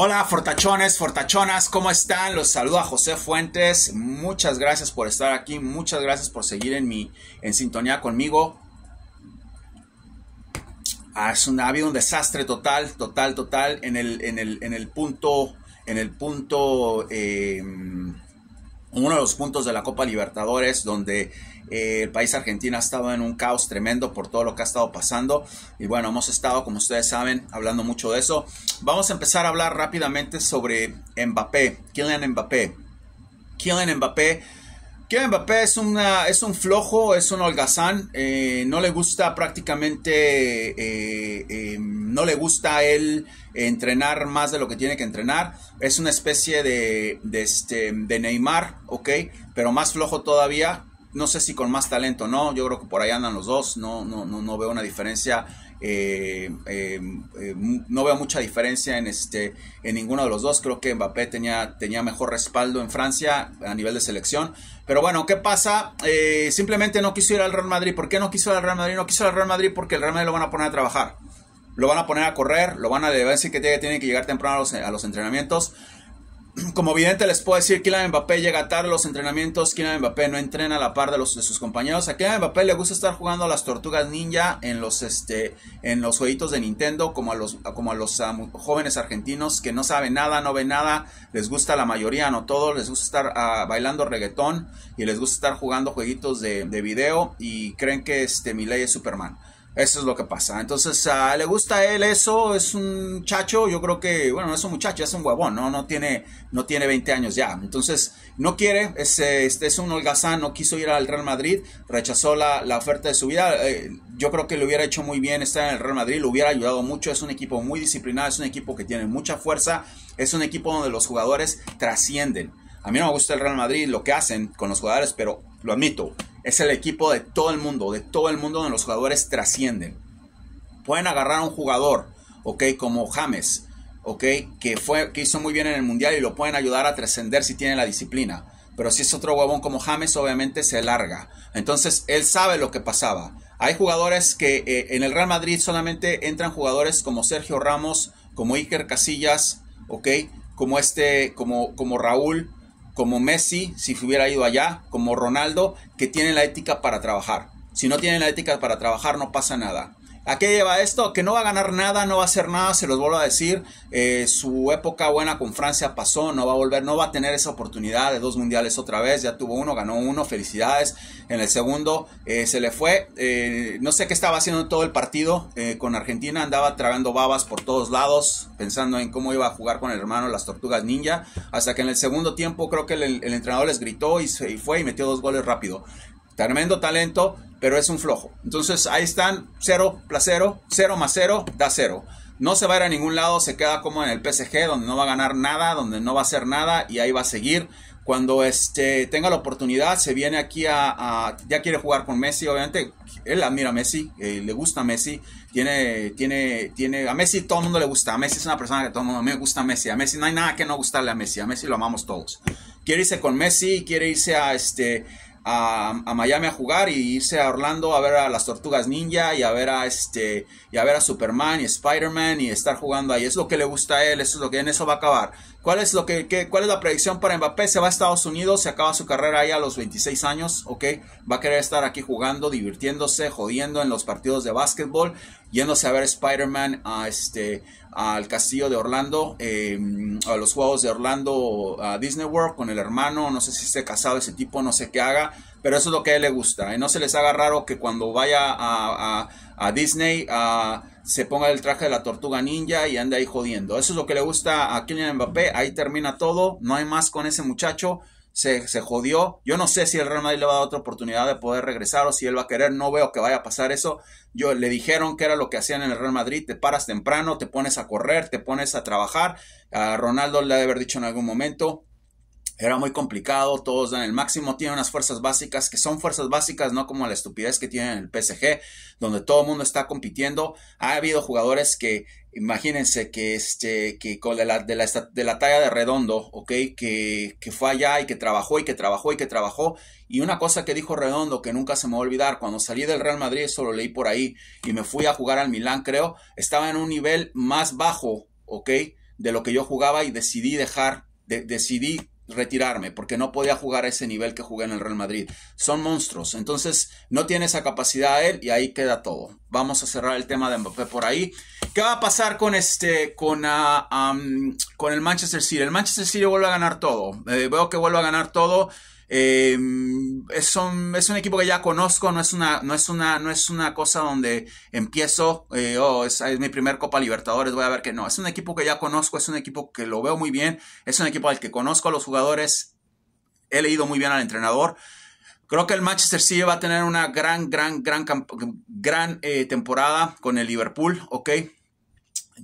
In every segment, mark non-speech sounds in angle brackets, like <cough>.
Hola fortachones, fortachonas, ¿cómo están? Los saludo a José Fuentes. Muchas gracias por estar aquí, muchas gracias por seguir en mi en sintonía conmigo. Ah, es ha habido un desastre total, total, total en el, en el, punto, en el punto em, uno de los puntos de la Copa Libertadores donde eh, el país argentino ha estado en un caos tremendo por todo lo que ha estado pasando. Y bueno, hemos estado, como ustedes saben, hablando mucho de eso. Vamos a empezar a hablar rápidamente sobre Mbappé, Kylian Mbappé. Kylian Mbappé Kevin Mbappé es, una, es un flojo, es un holgazán, eh, no le gusta prácticamente, eh, eh, no le gusta él entrenar más de lo que tiene que entrenar, es una especie de, este, de Neymar, ¿ok? Pero más flojo todavía, no sé si con más talento, o ¿no? Yo creo que por ahí andan los dos, no, no, no, no veo una diferencia eh, em, em, no veo mucha diferencia en, este, en ninguno de los dos. Creo que Mbappé tenía, tenía mejor respaldo en Francia a nivel de selección. Pero bueno, ¿qué pasa? Eh, simplemente no quiso ir al Real Madrid. ¿Por qué no quiso ir al Real Madrid? No quiso ir al Real Madrid porque el Real Madrid lo van a poner a trabajar. Lo van a poner a correr, lo van a decir que tiene que llegar temprano a los, a los entrenamientos <clears throat> como evidente les puedo decir, Kylian Mbappé llega tarde a los entrenamientos, Kylian Mbappé no entrena a la par de, los, de sus compañeros. A Kylian Mbappé le gusta estar jugando a las tortugas ninja en los, este, en los jueguitos de Nintendo, como a los, como a los ah, jóvenes argentinos que no saben nada, no ven nada, les gusta la mayoría, no todo, les gusta estar ah, bailando reggaetón y les gusta estar jugando jueguitos de, video y creen que este, ley es Superman. Eso es lo que pasa. Entonces, ah, le gusta a él eso, es un chacho, yo creo que, bueno, es un muchacho, es un huevón, ¿no? No tiene, no tiene 20 años ya. Entonces, no quiere, es, este, es un holgazán, no quiso ir al Real Madrid, rechazó la, oferta de su vida. Eh, yo creo que le hubiera hecho muy bien estar en el Real Madrid, le hubiera ayudado mucho, es un equipo muy disciplinado, es un equipo que tiene mucha fuerza, es un equipo donde los jugadores trascienden. A mí no me gusta el Real Madrid, lo que hacen con los jugadores, pero lo admito, es el equipo de todo el mundo, de todo el mundo donde los jugadores trascienden. Pueden agarrar a un jugador, ok, como James, ok, que, fue, que hizo muy bien en el Mundial y lo pueden ayudar a trascender si tiene la disciplina. Pero si es otro huevón como James, obviamente se larga. Entonces, él sabe lo que pasaba. Hay jugadores que eh, en el Real Madrid solamente entran jugadores como Sergio Ramos, como Iker Casillas, ok, como este, como, como Raúl, como Messi, si hubiera ido allá, como Ronaldo, que tiene la ética para trabajar. Si no tienen la ética para trabajar, no pasa nada. ¿A qué lleva esto? Que no va a ganar nada, no va a hacer nada, se los vuelvo a decir. Eh, su época buena con Francia pasó, no va a volver, no va a tener esa oportunidad de dos mundiales otra vez. Ya tuvo uno, ganó uno, felicidades. En el segundo eh, se le fue. Eh, no sé qué estaba haciendo todo el partido con Argentina, andaba tragando babas por todos lados, pensando en cómo iba a jugar con el hermano las Tortugas Ninja. Hasta que en el segundo tiempo creo que el, entrenador les gritó y, se, y fue y metió dos goles rápido tremendo talento, pero es un flojo. Entonces ahí están, cero, placero, cero más cero, da cero. No se va a ir a ningún lado, se queda como en el PSG, donde no va a ganar nada, donde no va a hacer nada y ahí va a seguir. Cuando este, tenga la oportunidad, se viene aquí a, Ya quiere jugar con Messi, obviamente. Él admira a Messi, eh, le gusta a Messi. Tiene, tiene, tiene. A Messi todo el mundo le gusta. A Messi es una persona que todo el mundo. me gusta Messi. A Messi no hay nada que no gustarle a Messi. A Messi lo amamos todos. Quiere irse con Messi, quiere irse a este a, Miami a jugar y irse a Orlando a ver a las Tortugas Ninja y a ver a este y a ver a Superman y Spider-Man y estar jugando ahí. Es lo que le gusta a él, eso es lo que en eso va a acabar. ¿Cuál es, lo que, ¿Cuál es la predicción para Mbappé? Se va a Estados Unidos, se acaba su carrera ahí a los 26 años, ¿ok? Va a querer estar aquí jugando, divirtiéndose, jodiendo en los partidos de básquetbol, yéndose a ver Spider-Man a este, al castillo de Orlando, em, a los juegos de Orlando, a Disney World con el hermano, no sé si esté casado ese tipo, no sé qué haga, pero eso es lo que a él le gusta. Y no se les haga raro que cuando vaya a, a Disney, a se ponga el traje de la tortuga ninja y anda ahí jodiendo. Eso es lo que le gusta a Kylian Mbappé. Ahí termina todo. No hay más con ese muchacho. Se, jodió. Yo no sé si el Real Madrid le va a dar otra oportunidad de poder regresar o si él va a querer. No veo que vaya a pasar eso. Yo le dijeron que era lo que hacían en el Real Madrid. Te paras temprano, te pones a correr, te pones a trabajar. A Ronaldo le ha de haber dicho en algún momento. Era muy complicado, todos dan el máximo, tiene unas fuerzas básicas que son fuerzas básicas, no como la estupidez que tienen el PSG, donde todo el mundo está compitiendo. Ha habido jugadores que, imagínense, que, este, que con de la, talla de Redondo, ¿ok? Que, que fue allá y que trabajó y que trabajó y que trabajó. Y una cosa que dijo Redondo que nunca se me va a olvidar, cuando salí del Real Madrid, eso lo leí por ahí, y me fui a jugar al Milán, creo, estaba en un nivel más bajo, ¿ok? De lo que yo jugaba y decidí dejar, decidí retirarme porque no podía jugar a ese nivel que jugué en el Real Madrid. Son monstruos, entonces no tiene esa capacidad él y ahí queda todo. Vamos a cerrar el tema de Mbappé por ahí. ¿Qué va a pasar con este, con, ah, con el Manchester City? El Manchester City vuelve a ganar todo. Eh, veo que vuelve a ganar todo. Em, es, un, es un equipo que ya conozco, no es una, no es una, no es una cosa donde empiezo, eh, oh, es, mi primer Copa Libertadores, voy a ver que no, es un equipo que ya conozco, es un equipo que lo veo muy bien, es un equipo al que conozco a los jugadores, he leído muy bien al entrenador. Creo que el Manchester City va a tener una gran, gran, gran, gran eh, temporada con el Liverpool, ¿ok?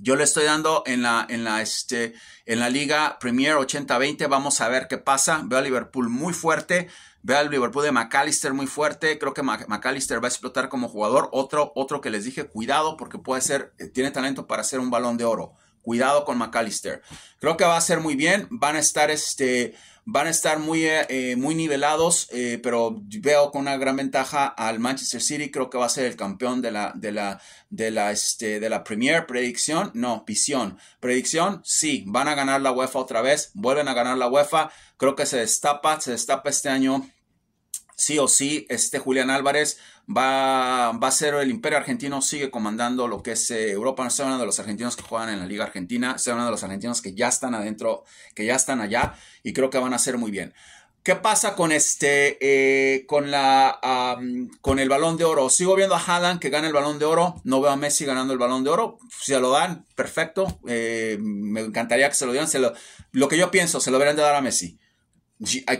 Yo le estoy dando en la, en la, este, en la Liga Premier 80-20. Vamos a ver qué pasa. Veo a Liverpool muy fuerte. Veo al Liverpool de McAllister muy fuerte. Creo que McAllister va a explotar como jugador. Otro, otro que les dije, cuidado porque puede ser, eh, tiene talento para ser un balón de oro. Cuidado con McAllister. Creo que va a ser muy bien. Van a estar, este, van a estar muy, eh, eh, muy nivelados, eh, pero veo con una gran ventaja al Manchester City. Creo que va a ser el campeón de la, de la, de la, este, de la Premier. Predicción, no, visión. Predicción, sí, van a ganar la UEFA otra vez. Vuelven a ganar la UEFA. Creo que se destapa, se destapa este año sí o sí, este Julián Álvarez va, va a ser el Imperio Argentino, sigue comandando lo que es eh, Europa. No sea de los argentinos que juegan en la Liga Argentina, sea uno de los argentinos que ya están adentro, que ya están allá y creo que van a hacer muy bien. ¿Qué pasa con este, eh, con la, con el balón de oro? Sigo viendo a Haaland que gana el balón de oro. No veo a Messi ganando el balón de oro. Si se lo dan, perfecto. Eh, me encantaría que se lo dieran. Se lo, lo que yo pienso, se lo deberían de dar a Messi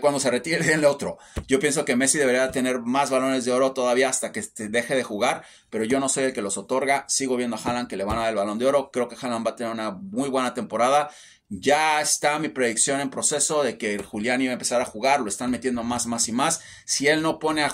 cuando se retire, <laughs> denle otro. Yo pienso que Messi debería tener más balones de oro todavía hasta que este, deje de jugar, pero yo no soy el que los otorga. Sigo viendo a Haaland que le van a dar el balón de oro. Creo que Haaland va a tener una muy buena temporada. Ya está mi predicción en proceso de que Julián iba a empezar a jugar, lo están metiendo más, más y más. Si él no pone a,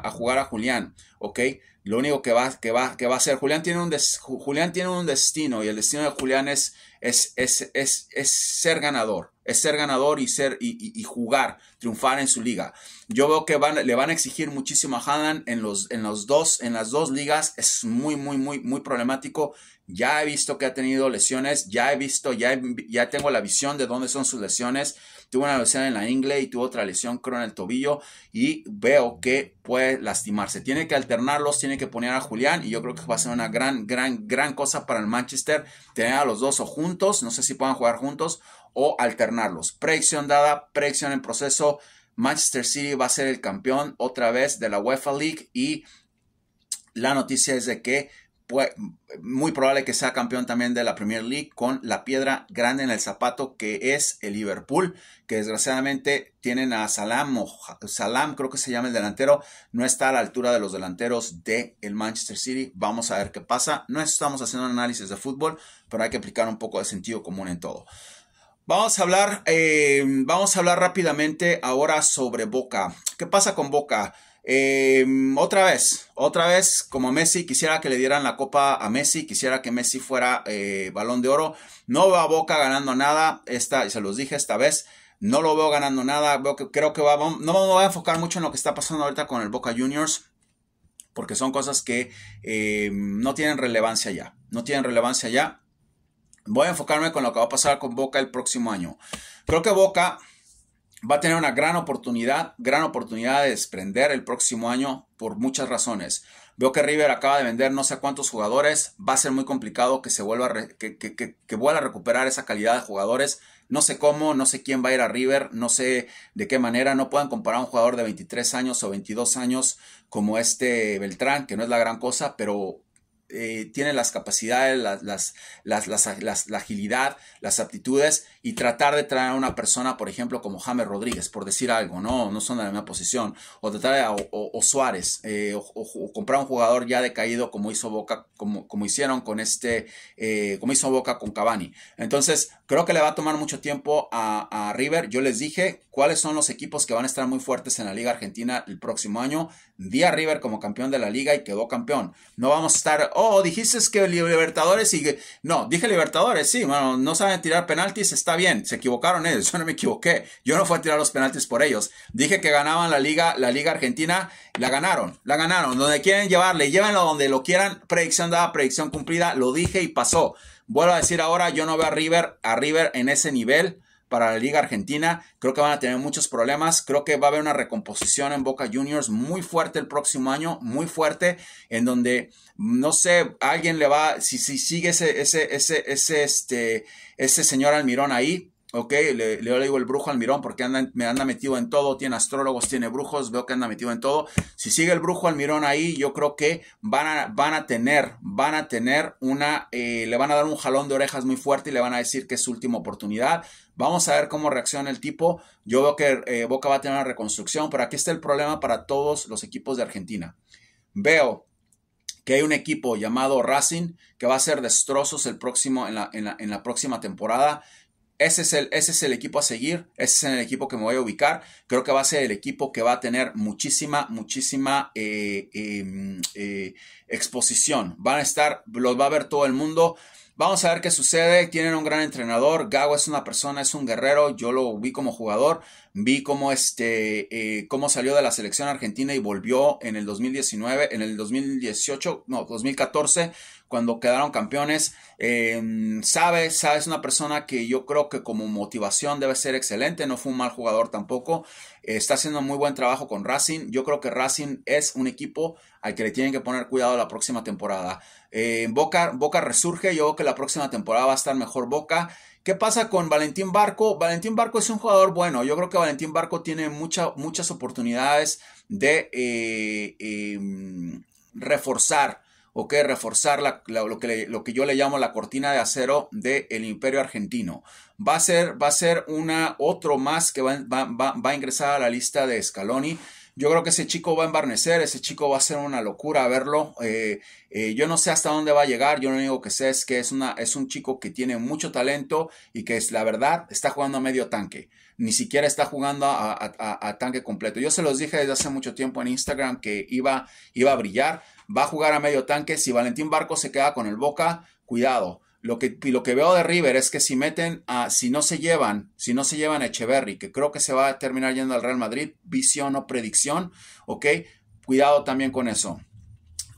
a, jugar a Julián, ¿ok? Lo único que va, que va, que va a hacer, Julián tiene, un Julián tiene un destino y el destino de Julián es es, es, es, ser ganador, es ser ganador y, ser, y, jugar, triunfar en su liga. Yo veo que van, le van a exigir muchísimo a Haaland en, los, en, los dos, en las dos ligas, es muy, muy, muy, muy problemático. Ya he visto que ha tenido lesiones, ya he visto, ya, ya tengo la visión de dónde son sus lesiones tuvo una lesión en la ingle y tuvo otra lesión creo en el tobillo y veo que puede lastimarse. Tiene que alternarlos, tiene que poner a Julián y yo creo que va a ser una gran, gran, gran cosa para el Manchester tener a los dos o juntos, no sé si puedan jugar juntos o alternarlos. Predicción dada, predicción en proceso. Manchester City va a ser el campeón otra vez de la UEFA League y la noticia es de que muy probable que sea campeón también de la Premier League con la piedra grande en el zapato que es el Liverpool, que desgraciadamente tienen a Salam, Salam creo que se llama el delantero, no está a la altura de los delanteros de el Manchester City. Vamos a ver qué pasa. No estamos haciendo análisis de fútbol, pero hay que aplicar un poco de sentido común en todo. Vamos a hablar, eh, vamos a hablar rápidamente ahora sobre Boca. ¿Qué pasa con Boca? Eh, otra vez, otra vez, como Messi, quisiera que le dieran la copa a Messi, quisiera que Messi fuera eh, balón de oro. No veo a Boca ganando nada, esta, se los dije esta vez, no lo veo ganando nada, creo que no me voy a enfocar mucho en lo que está pasando ahorita con el Boca Juniors, porque son cosas que eh, no tienen relevancia ya, no tienen relevancia ya. Voy a enfocarme con lo que va a pasar con Boca el próximo año. Creo que Boca va a tener una gran oportunidad, gran oportunidad de desprender el próximo año por muchas razones. Veo que River acaba de vender no sé cuántos jugadores, va a ser muy complicado que se vuelva, a que, vuelva a recuperar esa calidad de jugadores. No sé cómo, no sé quién va a ir a River, no sé de qué manera, no puedan comparar a un jugador de 23 años o 22 años como este Beltrán, que no es la gran cosa, pero eh, tiene las capacidades, las, las, las, la agilidad, las aptitudes y tratar de traer a una persona, por ejemplo, como James Rodríguez, por decir algo, no, no son de la misma posición, o tratar a o, Suárez, eh, o, comprar un jugador ya decaído como hizo Boca, como, como hicieron con este, eh, como hizo Boca con Cavani. Entonces, Creo que le va a tomar mucho tiempo a, River. Yo les dije cuáles son los equipos que van a estar muy fuertes en la Liga Argentina el próximo año. Di a River como campeón de la liga y quedó campeón. No vamos a estar, oh, dijiste que Libertadores y... No, dije Libertadores, sí, bueno, no saben tirar penaltis, está bien, se equivocaron ellos, <laughs> yo no me equivoqué, yo no fui a tirar los penaltis por ellos. Dije que ganaban la liga, la liga argentina, la ganaron, la ganaron, donde quieren llevarle, llévenlo donde lo quieran, predicción dada, predicción cumplida, lo dije y pasó. Vuelvo a decir ahora, yo no veo a River, a River en ese nivel para la Liga Argentina. Creo que van a tener muchos problemas. Creo que va a haber una recomposición en Boca Juniors muy fuerte el próximo año, muy fuerte, en donde, no sé, alguien le va, si, si sigue ese, ese, ese, ese, este, ese señor Almirón ahí, Ok, le, digo el brujo al mirón porque anda, me anda metido en todo, tiene astrólogos, tiene brujos, veo que anda metido en todo. Si sigue el brujo al mirón ahí, yo creo que van a, van a tener, van a tener una, eh, le van a dar un jalón de orejas muy fuerte y le van a decir que es su última oportunidad. Vamos a ver cómo reacciona el tipo. Yo veo que eh, Boca va a tener una reconstrucción, pero aquí está el problema para todos los equipos de Argentina. Veo que hay un equipo llamado Racing que va a ser destrozos el próximo, en la, en la próxima temporada. Ese es, el, ese es el equipo a seguir, ese es el equipo que me voy a ubicar. Creo que va a ser el equipo que va a tener muchísima, muchísima eh, em, eh, exposición. Van a estar, los va a ver todo el mundo. Vamos a ver qué sucede. Tienen un gran entrenador. Gago es una persona, es un guerrero. Yo lo vi como jugador vi cómo, este, eh, cómo salió de la selección argentina y volvió en el 2019, en el 2018, no, 2014, cuando quedaron campeones. Em, sabe, es una persona que yo creo que como motivación debe ser excelente, no fue un mal jugador tampoco. está haciendo muy buen trabajo con Racing. Yo creo que Racing es un equipo al que le tienen que poner cuidado la próxima temporada. Eh, Boca, Boca resurge, yo creo que la próxima temporada va a estar mejor Boca. ¿Qué pasa con Valentín Barco? Valentín Barco es un jugador bueno. Yo creo que Valentín Barco tiene muchas oportunidades de eh, em, reforzar, Reforzar lo, que lo, que yo le llamo la cortina de acero del imperio argentino. Va a ser, va a ser una, otro más que va, va a ingresar a la lista de Scaloni. Yo creo que ese chico va a embarnecer, ese chico va a ser una locura verlo. Eh, eh, yo no sé hasta dónde va a llegar, yo lo único que sé es que es, una, es un chico que tiene mucho talento y que es la verdad, está jugando a medio tanque, ni siquiera está jugando a, tanque completo. Yo se los dije desde hace mucho tiempo en Instagram que iba, iba a brillar, va a jugar a medio tanque. Si Valentín Barco se queda con el Boca, cuidado lo que, y lo que veo de River es que si meten a, si no se llevan, si no se llevan a Echeverry, que creo que se va a terminar yendo al Real Madrid, visión o predicción, ¿ok? Cuidado también con eso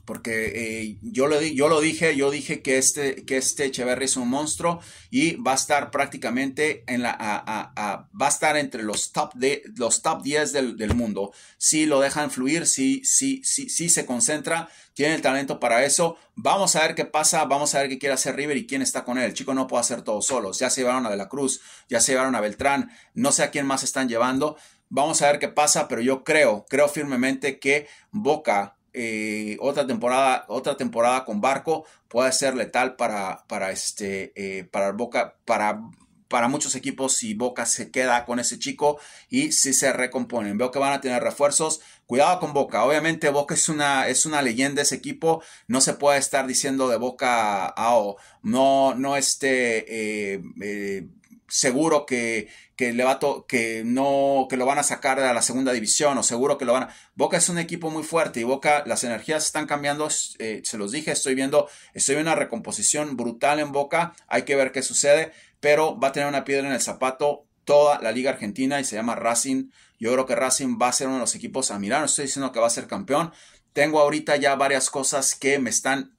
porque eh, yo, lo, yo lo dije, yo dije que este, que este Echeverry es un monstruo y va a estar prácticamente en la, va a estar entre los top, de, los top 10 del, mundo. Si lo dejan fluir, si, si, si, si se concentra, tiene el talento para eso. Vamos a ver qué pasa, vamos a ver qué quiere hacer River y quién está con él. El chico no puede hacer todo solo. Ya se llevaron a De la Cruz, ya se llevaron a Beltrán, no sé a quién más están llevando. Vamos a ver qué pasa, pero yo creo, creo firmemente que Boca eh, otra temporada, otra temporada con Barco puede ser letal para, para este, eh, para Boca, para, para muchos equipos si Boca se queda con ese chico y si se recomponen. Veo que van a tener refuerzos. Cuidado con Boca. Obviamente Boca es una, es una leyenda ese equipo. No se puede estar diciendo de Boca a ah, oh, No, no este, eh, seguro que, que, le que, no, que lo van a sacar a la segunda división o seguro que lo van a... Boca es un equipo muy fuerte y Boca, las energías están cambiando, eh, se los dije, estoy viendo, estoy viendo una recomposición brutal en Boca, hay que ver qué sucede, pero va a tener una piedra en el zapato toda la liga argentina y se llama Racing. Yo creo que Racing va a ser uno de los equipos a mirar, no estoy diciendo que va a ser campeón. Tengo ahorita ya varias cosas que me están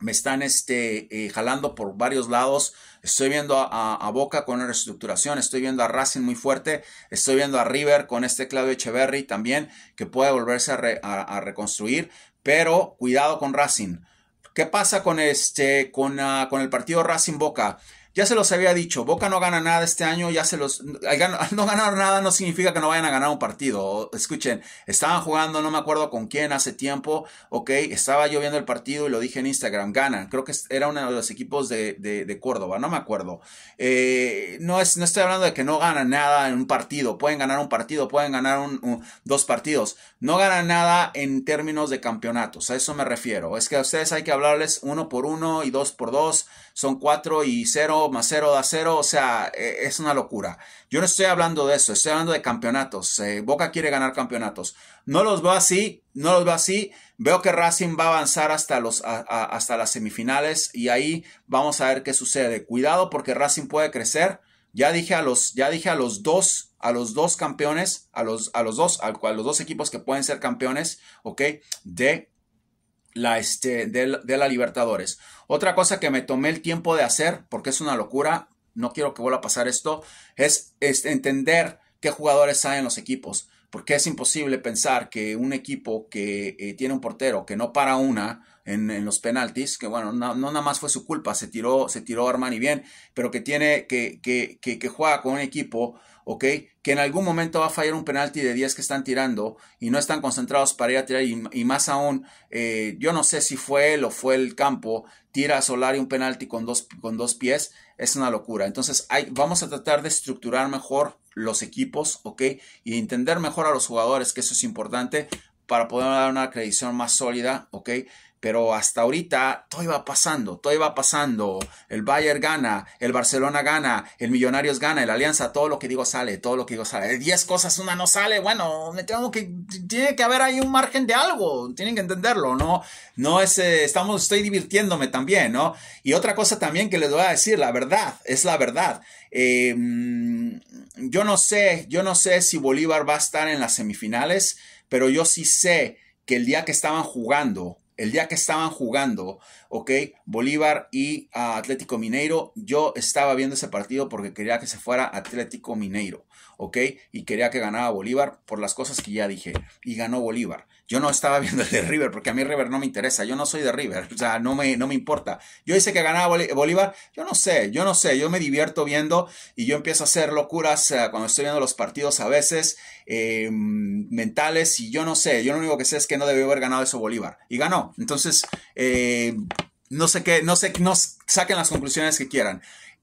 me están este, eh, jalando por varios lados. Estoy viendo a, Boca con una reestructuración, estoy viendo a Racing muy fuerte, estoy viendo a River con este Claudio Echeverry también, que puede volverse a, reconstruir, pero cuidado con Racing. ¿Qué pasa con, este, con, ah, con el partido Racing Boca? Ya se los había dicho, Boca no gana nada este año, ya se los... <laughs> No ganar nada no significa que no vayan a ganar un partido. Escuchen, estaban jugando, no me acuerdo con quién hace tiempo, ok, estaba yo viendo el partido y lo dije en Instagram, ganan. Creo que era uno de los equipos de, Córdoba, no me acuerdo. Eh, no, es, no estoy hablando de que no ganan nada en un partido, pueden ganar un partido, pueden ganar un, dos partidos. No ganan nada en términos de campeonatos, a eso me refiero. Es que a ustedes hay que hablarles uno por uno y dos por dos, son cuatro y cero más 0 da 0, o sea, e, es una locura. Yo no estoy hablando de eso, estoy hablando de campeonatos. Eh, Boca quiere ganar campeonatos. No los veo así, no los veo así. Veo que Racing va a avanzar hasta, los, hasta las semifinales y ahí vamos a ver qué sucede. Cuidado porque Racing puede crecer. Ya dije a los, ya dije a los dos, a los dos campeones, a los, a los dos, a, a los dos equipos que pueden ser campeones, ¿ok? De la, este, de, la Libertadores. Otra cosa que me tomé el tiempo de hacer, porque es una locura, no quiero que vuelva a pasar esto, es, entender qué jugadores hay en los equipos. Porque es imposible pensar que un equipo que eh, tiene un portero que no para una en, los penaltis, que bueno, no, nada más fue su culpa, se tiró, se tiró Armani bien, pero que tiene, que, que, que, juega con un equipo, ¿ok? Que en algún momento va a fallar un penalti de 10 que están tirando y no están concentrados para ir a tirar, y, más aún, eh, yo no sé si fue él o fue el campo, tira a Solari un penalti con dos, con dos pies, es una locura. Entonces, vamos a tratar de estructurar mejor los equipos, ¿ok? Y entender mejor a los jugadores, que eso es importante, para poder dar una acreditación más sólida, ¿ok? pero hasta ahorita todo iba pasando, todo iba pasando. El Bayern gana, el Barcelona gana, el Millonarios gana, el Alianza, todo lo que digo sale, todo lo que digo sale. Diez cosas, una no sale, bueno, me tengo que, tiene que haber ahí un margen de algo, tienen que entenderlo, ¿no? No es, eh, estamos, estoy divirtiéndome también, ¿no? Y otra cosa también que les voy a decir, la verdad, es la verdad. Eh, mm, yo no sé, yo no sé si Bolívar va a estar en las semifinales, pero yo sí sé que el día que estaban jugando, el día que estaban jugando, ¿ok? Bolívar y ah, Atlético Mineiro, yo estaba viendo ese partido porque quería que se fuera Atlético Mineiro. ¿ok? Y quería que ganara Bolívar por las cosas que ya dije. Y ganó Bolívar. Yo no estaba <laughs> viendo el de River porque a mí River no me interesa. Yo no soy de River. <laughs> O sea, no me, no me importa. Yo hice que ganaba Bolívar. Yo no sé, yo no sé. Yo me divierto viendo y yo empiezo a hacer locuras eh, cuando estoy viendo los partidos a veces eh, mentales y yo no sé. Yo lo único que sé es que no debió haber ganado eso Bolívar. Y ganó. Entonces, eh, no sé qué, no sé, no saquen las conclusiones que quieran.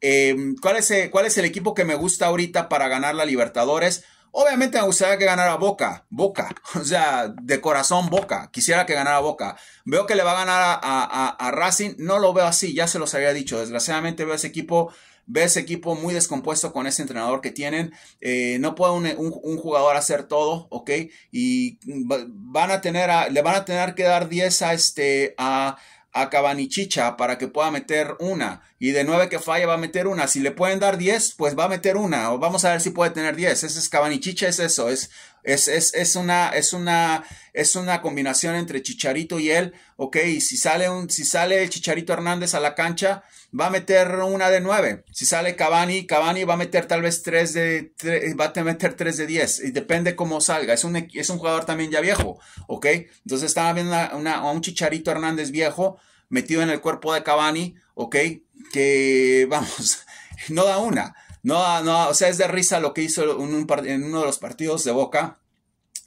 Em, eh, ¿cuál, es el, equipo que me gusta ahorita para ganar la Libertadores? Obviamente me gustaría que ganara Boca, Boca, <laughs> o sea, de corazón Boca, quisiera que ganara Boca. Veo que le va a ganar a, Racing, no lo veo así, ya se los había dicho, desgraciadamente veo ese equipo, veo ese equipo muy descompuesto con ese entrenador que tienen, eh, no puede un, jugador hacer todo, ¿ok? Y van a tener, le van a tener que dar 10 a este, a a Cabanichicha para que pueda meter una. Y de nueve que falla va a meter una. Si le pueden dar diez pues va a meter una. O vamos a ver si puede tener diez Ese es Cabanichicha, es eso. Es, es, es, es una, es una es una combinación entre Chicharito y él, ok, si sale, un, si sale el Chicharito Hernández a la cancha, va a meter una de nueve. Si sale Cavani, Cavani va a meter tal vez tres de, va a meter tres de diez, y depende cómo salga. Es un, es un jugador también ya viejo, ok. Entonces estaba viendo una, a un Chicharito Hernández viejo metido en el cuerpo de Cavani, ok, que <laughs> vamos, no da una. No, no, o sea, es de risa lo que hizo en uno de los partidos de Boca,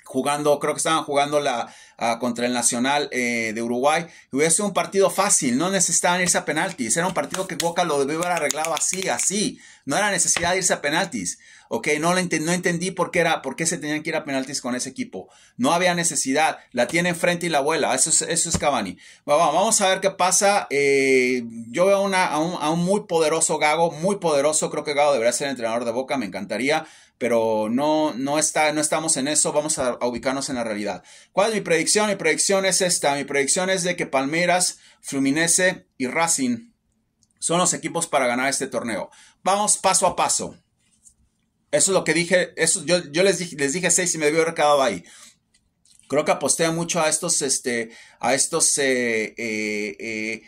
jugando, creo que estaban jugando la, ah, contra el Nacional eh, de Uruguay, hubiera sido un partido fácil, no necesitaban irse a penaltis, era un partido que Boca lo debió haber arreglado así, así, no era necesidad de irse a penaltis, ok, no, lo entendí por qué, era, por qué se tenían que ir a penaltis con ese equipo, no había necesidad, la tiene enfrente y la abuela, eso es, eso es Cavani. vamos a ver qué pasa, eh, yo veo a, un, a un muy poderoso Gago, muy poderoso, creo que Gago debería ser entrenador de Boca, me encantaría pero no, no, está, no estamos en eso, vamos a, ubicarnos en la realidad. ¿Cuál es mi predicción? Mi predicción es esta, mi predicción es de que Palmeras, Fluminense y Racing son los equipos para ganar este torneo. Vamos paso a paso. Eso es lo que dije, eso, yo, les, dije, les dije seis y me debió recado quedado ahí. Creo que aposté mucho a estos, este, a estos, eh, eh, eh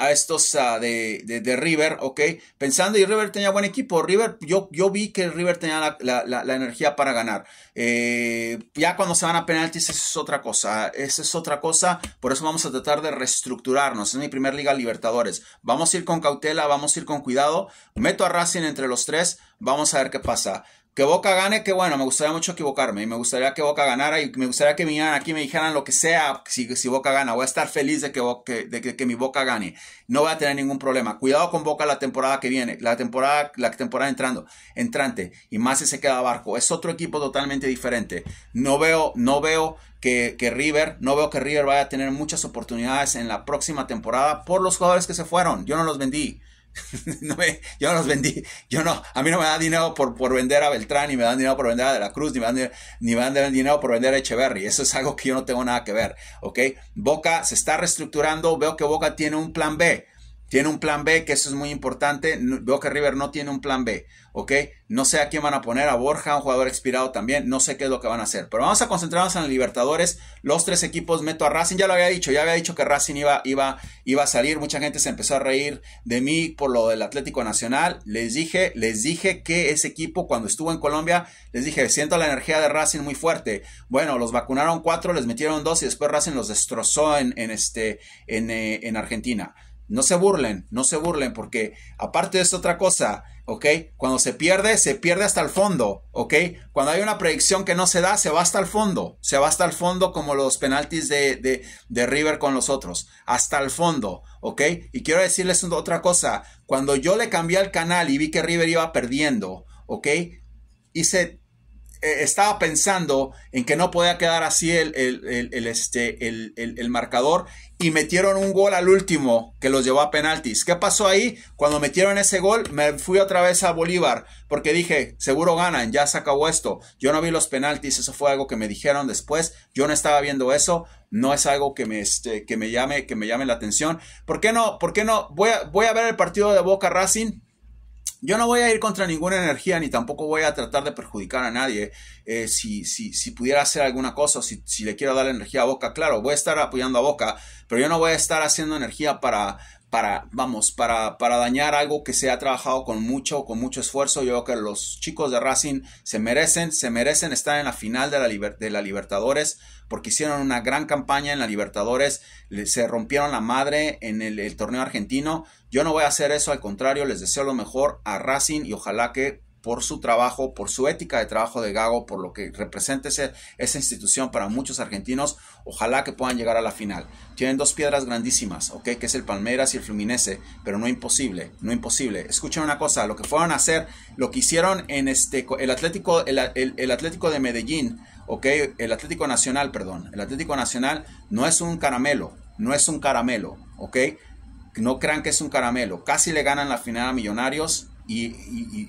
a estos ah, de, River, ¿ok? Pensando, y River tenía buen equipo. River, yo, yo vi que River tenía la, energía para ganar. Eh, ya cuando se van a penaltis, es otra cosa. eso es otra cosa. Por eso vamos a tratar de reestructurarnos. En mi primer Liga Libertadores. Vamos a ir con cautela, vamos a ir con cuidado. Meto a Racing entre los tres. Vamos a ver qué pasa. Que Boca gane, que bueno, me gustaría mucho equivocarme y me gustaría que Boca ganara y me gustaría que vinieran aquí me dijeran lo que sea si, si, Boca gana. Voy a estar feliz de que, que, mi Boca gane. No voy a tener ningún problema. Cuidado con Boca la temporada que viene, la temporada, la temporada entrando, entrante y más si se queda barco. Es otro equipo totalmente diferente. No veo, no veo que, que, River, no veo que River vaya a tener muchas oportunidades en la próxima temporada por los jugadores que se fueron. Yo no los vendí. <laughs> no yo no los vendí, yo no, a mí no me dan dinero por, por vender a Beltrán, ni me dan dinero por vender a De la Cruz, ni me, dan, ni me dinero por vender a Echeverry. Eso es algo que yo no tengo nada que ver, ¿ok? Boca se está reestructurando, veo que Boca tiene un plan B, tiene un plan B, que eso es muy importante, veo que River no tiene un plan B. ¿ok? No sé a quién van a poner, a Borja, un jugador expirado también, no sé qué es lo que van a hacer. Pero vamos a concentrarnos en el Libertadores, los tres equipos, meto a Racing, ya lo había dicho, ya había dicho que Racing iba, iba, iba a salir, mucha gente se empezó a reír de mí por lo del Atlético Nacional, les dije, les dije que ese equipo cuando estuvo en Colombia, les dije, siento la energía de Racing muy fuerte. Bueno, los vacunaron cuatro, les metieron dos y después Racing los destrozó en, en este, en, eh, en Argentina. No se burlen, no se burlen, porque aparte de esta otra cosa, ¿ok? Cuando se pierde, se pierde hasta el fondo, ¿ok? Cuando hay una predicción que no se da, se va hasta el fondo, se va hasta el fondo como los penaltis de, River con los otros, hasta el fondo, ¿ok? Y quiero decirles otra cosa, cuando yo le cambié al canal y vi que River iba perdiendo, ¿ok? Hice eh, estaba pensando en que no podía quedar así este, el, el, el marcador y metieron un gol al último que los llevó a penaltis. ¿Qué pasó ahí? Cuando metieron ese gol me fui otra vez a Bolívar porque dije, seguro ganan, ya se acabó esto. Yo no vi los penaltis, eso fue algo que me dijeron después, yo no estaba viendo eso, no es algo que me, este, que me, llame, que me llame la atención. ¿Por qué no? ¿Por qué no? Voy voy a ver el partido de Boca Racing yo no voy a ir contra ninguna energía ni tampoco voy a tratar de perjudicar a nadie. Eh, si, si, si, pudiera hacer alguna cosa, si, si, le quiero dar energía a Boca, claro, voy a estar apoyando a Boca, pero yo no voy a estar haciendo energía para, para, vamos, para, para dañar algo que se ha trabajado con mucho, con mucho esfuerzo. Yo creo que los chicos de Racing se merecen, se merecen estar en la final de la, de la Libertadores porque hicieron una gran campaña en la Libertadores, se rompieron la madre en el, el torneo argentino. Yo no voy a hacer eso, al contrario, les deseo lo mejor a Racing y ojalá que por su trabajo, por su ética de trabajo de Gago, por lo que representa esa institución para muchos argentinos. Ojalá que puedan llegar a la final. Tienen dos piedras grandísimas, ¿ok? Que es el Palmeiras y el Fluminense, pero no imposible, no imposible. Escuchen una cosa, lo que fueron a hacer, lo que hicieron en este, el Atlético, Atlético de Medellín, ¿ok? El Atlético Nacional, perdón. El Atlético Nacional no es un caramelo, no es un caramelo, ¿ok? No crean que es un caramelo. Casi le ganan la final a Millonarios, y,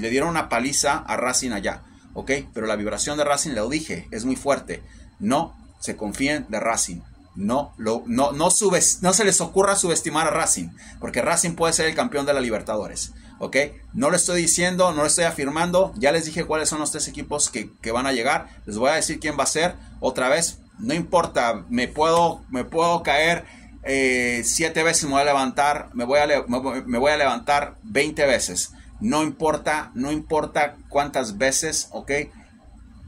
le dieron una paliza a Racing allá, ¿ok? Pero la vibración de Racing, le dije, es muy fuerte. No se confíen de Racing. No, lo, no, no, subes, no se les ocurra subestimar a Racing, porque Racing puede ser el campeón de la Libertadores. ¿ok? No lo estoy diciendo, no lo estoy afirmando. Ya les dije cuáles son los tres equipos que, que, van a llegar. Les voy a decir quién va a ser. Otra vez, no importa, me puedo, me puedo caer eh, siete veces me voy a levantar, me voy a, levantar 20 veces. No importa, no importa cuántas veces, ¿ok?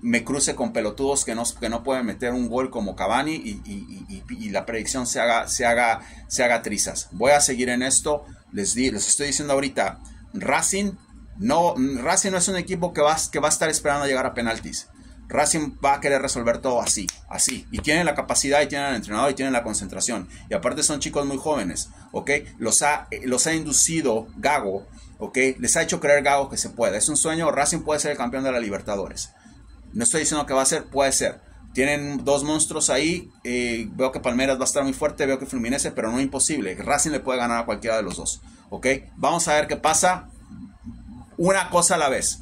Me cruce con pelotudos que no, que no pueden meter un gol como Cavani y, la predicción se haga, se, haga, se haga trizas. Voy a seguir en esto. Les, di, les estoy diciendo ahorita, Racing no, Racing no es un equipo que va, que va a estar esperando a llegar a penaltis. Racing va a querer resolver todo así, así. Y tienen la capacidad, y tienen el entrenador, y tienen la concentración. Y aparte son chicos muy jóvenes, ¿ok? Los ha, eh, los ha inducido Gago, ¿ok? Les ha hecho creer Gago que se puede. Es un sueño, Racing puede ser el campeón de la Libertadores. No estoy diciendo que va a ser, puede ser. Tienen dos monstruos ahí. Eh, veo que Palmeras va a estar muy fuerte, veo que Fluminense, pero no imposible. Racing le puede ganar a cualquiera de los dos, ¿ok? Vamos a ver qué pasa. Una cosa a la vez.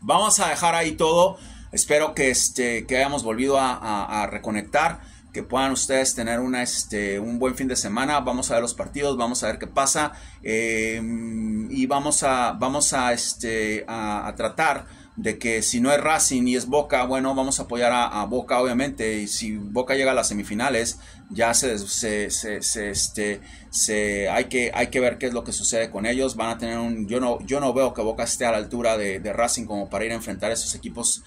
Vamos a dejar ahí todo. Espero que, este, que hayamos volvido a, reconectar, que puedan ustedes tener una, este, un buen fin de semana. Vamos a ver los partidos, vamos a ver qué pasa eh, y vamos a, vamos a, este, a tratar de que si no es Racing y es Boca, bueno, vamos a apoyar a, Boca, obviamente, y si Boca llega a las semifinales, ya se, se, este, se, hay, que, hay que ver qué es lo que sucede con ellos, van a tener un, yo no, yo no veo que Boca esté a la altura de, Racing como para ir a enfrentar a esos equipos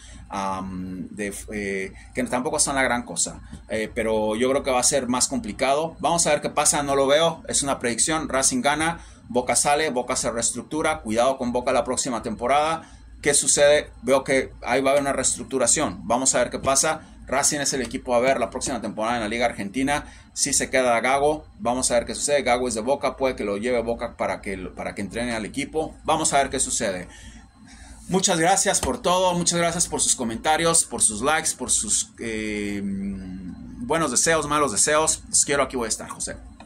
eh, que tampoco son la gran cosa, eh, pero yo creo que va a ser más complicado, vamos a ver qué pasa, no lo veo, es una predicción, Racing gana, Boca sale, Boca se reestructura, cuidado con Boca la próxima temporada, ¿Qué sucede? Veo que ahí va a haber una reestructuración. Vamos a ver qué pasa. Racing es el equipo a ver la próxima temporada en la Liga Argentina. Si se queda Gago, vamos a ver qué sucede. Gago es de Boca, puede que lo lleve Boca para que, para que entrene al equipo. Vamos a ver qué sucede. Muchas gracias por todo, muchas gracias por sus comentarios, por sus likes, por sus eh, buenos deseos, malos deseos. Los quiero, aquí voy a estar, José.